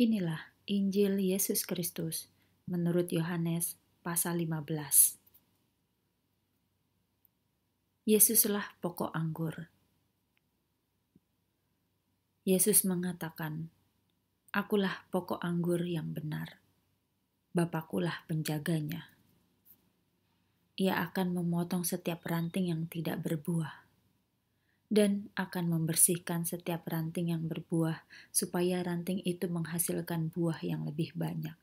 Inilah Injil Yesus Kristus menurut Yohanes pasal 15. Yesuslah pokok anggur. Yesus mengatakan, Akulah pokok anggur yang benar. Bapakulah penjaganya. Ia akan memotong setiap ranting yang tidak berbuah dan akan membersihkan setiap ranting yang berbuah, supaya ranting itu menghasilkan buah yang lebih banyak.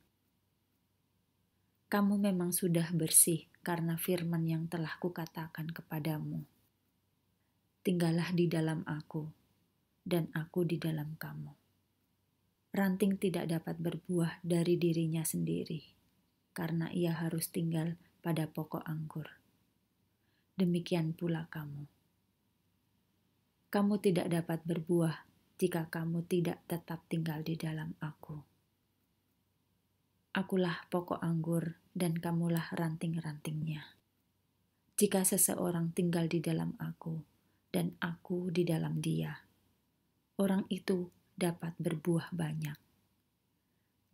Kamu memang sudah bersih karena firman yang telah kukatakan kepadamu. Tinggallah di dalam aku, dan aku di dalam kamu. Ranting tidak dapat berbuah dari dirinya sendiri, karena ia harus tinggal pada pokok anggur. Demikian pula kamu kamu tidak dapat berbuah jika kamu tidak tetap tinggal di dalam aku. Akulah pokok anggur dan kamulah ranting-rantingnya. Jika seseorang tinggal di dalam aku dan aku di dalam dia, orang itu dapat berbuah banyak.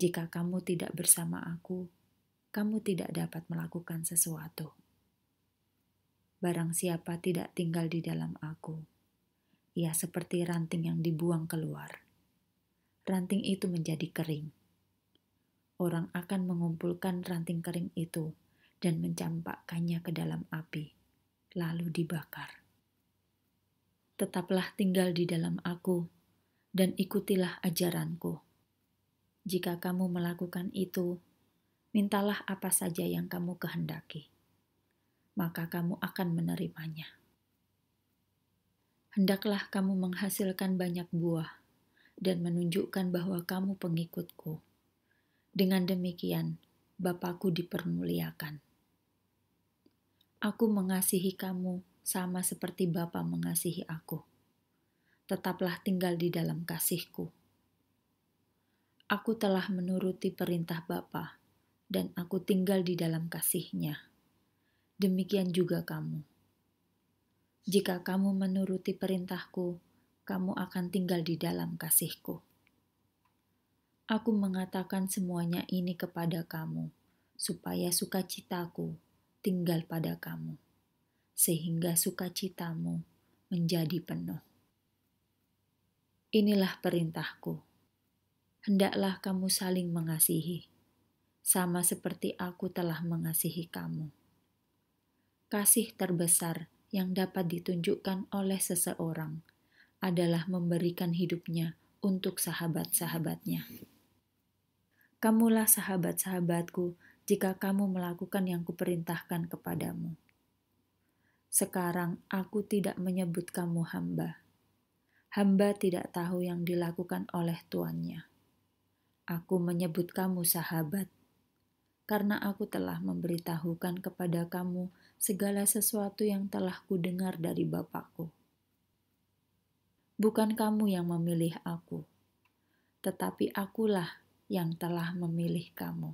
Jika kamu tidak bersama aku, kamu tidak dapat melakukan sesuatu. Barang siapa tidak tinggal di dalam aku, ia ya, seperti ranting yang dibuang keluar. Ranting itu menjadi kering. Orang akan mengumpulkan ranting kering itu dan mencampakkannya ke dalam api, lalu dibakar. Tetaplah tinggal di dalam aku, dan ikutilah ajaranku. Jika kamu melakukan itu, mintalah apa saja yang kamu kehendaki, maka kamu akan menerimanya hendaklah kamu menghasilkan banyak buah dan menunjukkan bahwa kamu pengikutku. Dengan demikian, Bapakku dipermuliakan. Aku mengasihi kamu sama seperti Bapa mengasihi aku. Tetaplah tinggal di dalam kasihku. Aku telah menuruti perintah Bapa dan aku tinggal di dalam kasihnya. Demikian juga kamu jika kamu menuruti perintahku, kamu akan tinggal di dalam kasihku. Aku mengatakan semuanya ini kepada kamu, supaya sukacitaku tinggal pada kamu, sehingga sukacitamu menjadi penuh. Inilah perintahku. Hendaklah kamu saling mengasihi, sama seperti aku telah mengasihi kamu. Kasih terbesar yang dapat ditunjukkan oleh seseorang adalah memberikan hidupnya untuk sahabat-sahabatnya. Kamulah sahabat-sahabatku jika kamu melakukan yang kuperintahkan kepadamu. Sekarang aku tidak menyebut kamu hamba. Hamba tidak tahu yang dilakukan oleh tuannya. Aku menyebut kamu sahabat karena aku telah memberitahukan kepada kamu segala sesuatu yang telah kudengar dari Bapakku. Bukan kamu yang memilih aku, tetapi akulah yang telah memilih kamu.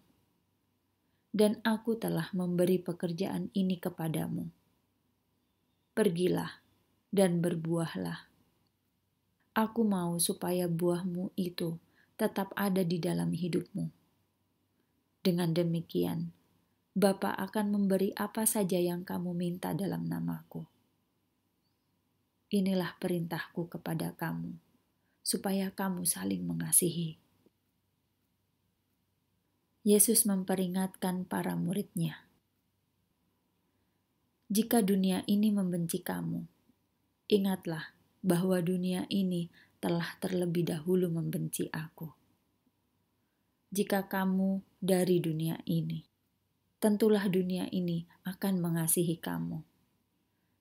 Dan aku telah memberi pekerjaan ini kepadamu. Pergilah dan berbuahlah. Aku mau supaya buahmu itu tetap ada di dalam hidupmu dengan demikian, Bapa akan memberi apa saja yang kamu minta dalam namaku. Inilah perintahku kepada kamu, supaya kamu saling mengasihi. Yesus memperingatkan para muridnya, "Jika dunia ini membenci kamu, ingatlah bahwa dunia ini telah terlebih dahulu membenci Aku." jika kamu dari dunia ini. Tentulah dunia ini akan mengasihi kamu.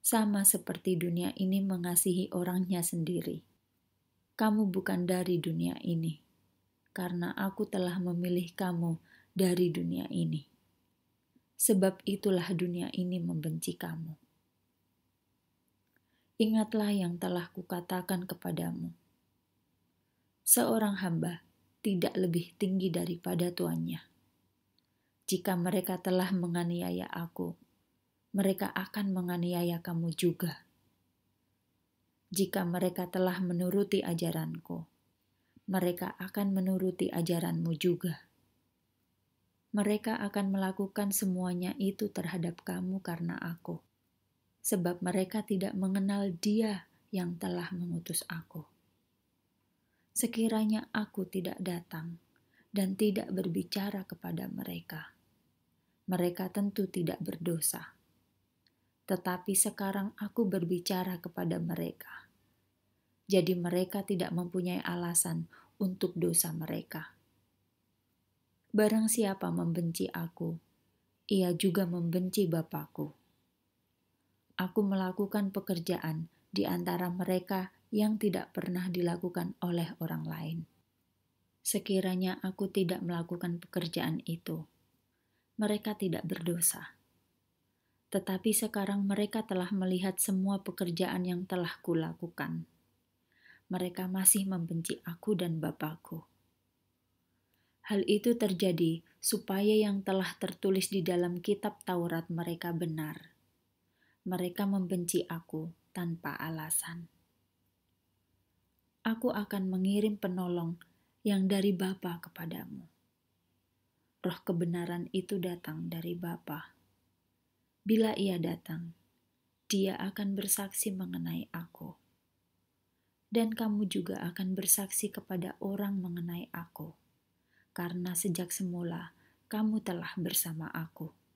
Sama seperti dunia ini mengasihi orangnya sendiri. Kamu bukan dari dunia ini, karena aku telah memilih kamu dari dunia ini. Sebab itulah dunia ini membenci kamu. Ingatlah yang telah kukatakan kepadamu. Seorang hamba tidak lebih tinggi daripada tuannya. Jika mereka telah menganiaya aku, mereka akan menganiaya kamu juga. Jika mereka telah menuruti ajaranku, mereka akan menuruti ajaranmu juga. Mereka akan melakukan semuanya itu terhadap kamu karena aku, sebab mereka tidak mengenal Dia yang telah mengutus aku sekiranya aku tidak datang dan tidak berbicara kepada mereka. Mereka tentu tidak berdosa. Tetapi sekarang aku berbicara kepada mereka. Jadi mereka tidak mempunyai alasan untuk dosa mereka. Barang siapa membenci aku, ia juga membenci Bapakku. Aku melakukan pekerjaan di antara mereka yang tidak pernah dilakukan oleh orang lain. Sekiranya aku tidak melakukan pekerjaan itu, mereka tidak berdosa. Tetapi sekarang mereka telah melihat semua pekerjaan yang telah kulakukan. Mereka masih membenci aku dan Bapakku. Hal itu terjadi supaya yang telah tertulis di dalam kitab Taurat mereka benar. Mereka membenci aku tanpa alasan aku akan mengirim penolong yang dari Bapa kepadamu. Roh kebenaran itu datang dari Bapa. Bila ia datang, dia akan bersaksi mengenai aku. Dan kamu juga akan bersaksi kepada orang mengenai aku, karena sejak semula kamu telah bersama aku.